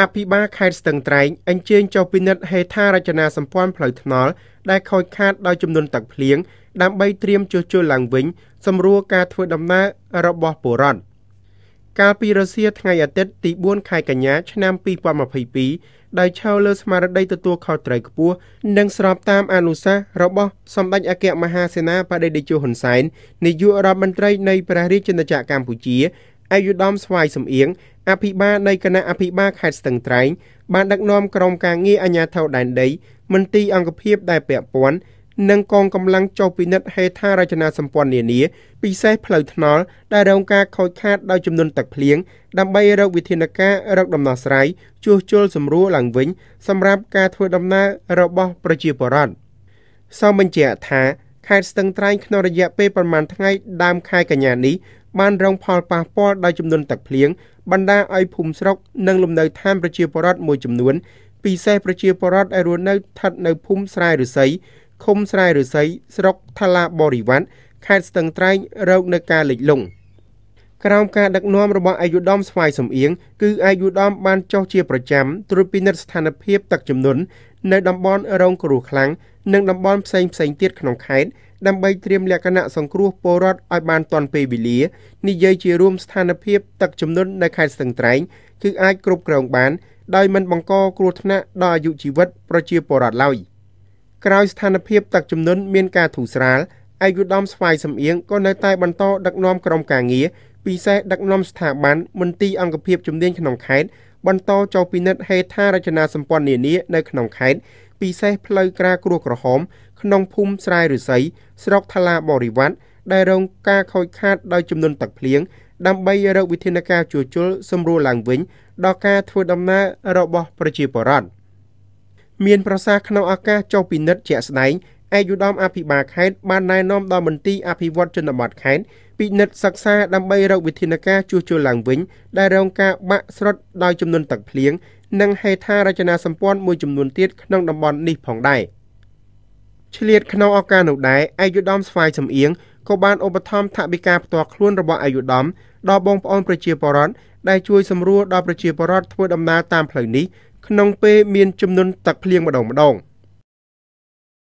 អភិបាលខេត្តស្ទឹងត្រែងអញ្ជើញចុះពិនិត្យហេដ្ឋារចនាសម្ព័ន្ធផ្លូវថ្នល់ដែលខូចខាតដោយចំនួនទឹកភ្លៀងដើម្បីត្រៀមជួសជុលឡើងវិញ សម្រួលការធ្វើដំណើររបស់ពលរដ្ឋកាលពីរសៀលថ្ងៃអាទិត្យទី4ខែកញ្ញាឆ្នាំ2022ដោយឆោលើស្មារតីទទួលខុសត្រូវខ្ពស់និងស្របតាមអនុសាសន៍របស់សម្ដេចអគ្គមហាសេនាបតីតេជោហ៊ុនសែននាយករដ្ឋមន្ត្រីនៃព្រះរាជាណាចក្រកម្ពុជាអាយុដំស្វាយសំអៀងអភិបាលនៃគណៈអភិបាលខេត្តស្ទឹងត្រែងបានដឹកនាំក្រុមការងារអាជ្ញាធរដែនដីមន្ទីរអង្គភាពដែលពាក់ព័ន្ធនិងកងកម្លាំងចុះពិនិត្យហេដ្ឋារចនាសម្ព័ន្ធនានាពិសេសផ្លូវថ្នល់ដែលរងការខូចខាតដោយចំនួនទឹកភ្លៀងដើម្បីរកវិធានការរកដំណោះស្រាយជួសជុលសម្រួលឡើងវិញសម្រាប់ការធ្វើដំណើររបស់ប្រជាពលរដ្ឋសូមបញ្ជាក់ថាខេត្តស្ទឹងត្រែងក្នុងរយៈពេលប្រមាណថ្ងៃដើមខែកញ្ញានេះបានរងផលប៉ះពាល់ដោយចំនួនទឹកភ្លៀងបណ្ដាឲ្យភូមិស្រុកនិងលំនៅឋានប្រជាពលរដ្ឋមួយចំនួនពិសេសប្រជាពលរដ្ឋដែលរស់នៅស្ថិតនៅភូមិស្រែឫស្សីឃុំស្រែឫស្សី ស្រុកថាឡាបរិវត្តខេត្តស្ទឹងត្រែងរោគនៅការលិចលង់ក្រោមការដឹកនាំរបស់អាយុដមស្វាយសំអៀងគឺអាយុដមបានចុះជាប្រចាំត្រួតពិនិត្យស្ថានភាពទឹកជំនន់នៅតំបន់រងគ្រោះខ្លាំងនិងតំបន់ផ្សេងផ្សេងទៀតក្នុងខេត្តដើម្បីត្រៀមលក្ខណៈសង្គ្រោះពលរដ្ឋឲ្យបានទាន់ពេលវេលា និយាយជារួមស្ថានភាពទឹកជំនន់នៅខេត្តស្ទឹងត្រែងគឺអាចគ្រប់គ្រងបាន ដោយមិនបង្កគ្រោះថ្នាក់ដល់អាយុជីវិត ប្រជាពលរដ្ឋឡើយក្រោយស្ថានភាពទឹកជំនន់មានការធូរស្រាលឯកឧត្តមស្វាយសំអៀងក៏នៅតែបន្តដឹកនាំក្រុមការងារពិសេសដឹកនាំស្ថាប័នមន្ទីរអង្គភាពជំនាញក្នុងខេត្តបន្តចុះពិនិត្យហេដ្ឋារចនាសម្ព័ន្ធនានានៅក្នុងខេត្តពិសេសផ្លូវក្រាគ្រោះក្រហម ក្នុងភូមិស្រែឫស្សីស្រុកថ្លាបរិវត្តដែលរងការខូចខាតដោយចំនួនទឹកភ្លៀងដើម្បីរកវិធានការជួសជុលសម្រួលឡើងវិញដល់ការ ធ្វើដំណើររបស់ប្រជាពលរដ្ឋមាន ប្រសាសន៍ក្នុងឱកាសចុះពិនិត្យជាក់ស្ដែងឯកឧត្តមអភិបាលខេត្តបានណែនាំដល់មន្ទីរអភិវឌ្ឍជនបទខេត្តពិនិត្យសិក្សាដើម្បីរកវិធានការជួសជុលឡើងវិញដែលរងការបាក់ស្រុតដោយចំនួនទឹកភ្លៀងនិងហេដ្ឋារចនាសម្ព័ន្ធមួយចំនួនទៀតក្នុងតំបន់នេះផងដែរឆ្លៀតក្នុងឱកាសនោះដែរឯកឧត្តមស្វាយសំអៀងក៏បានឧបត្ថម្ភថវិកាផ្ទាល់ខ្លួនរបស់ឯកឧត្តមដល់បងប្អូនប្រជាពលរដ្ឋដែលជួយសម្រួលដល់ប្រជាពលរដ្ឋធ្វើដំណើរតាមផ្លូវនេះក្នុងពេលមានចំនួនទឹកភ្លៀងម្ដងម្ដង។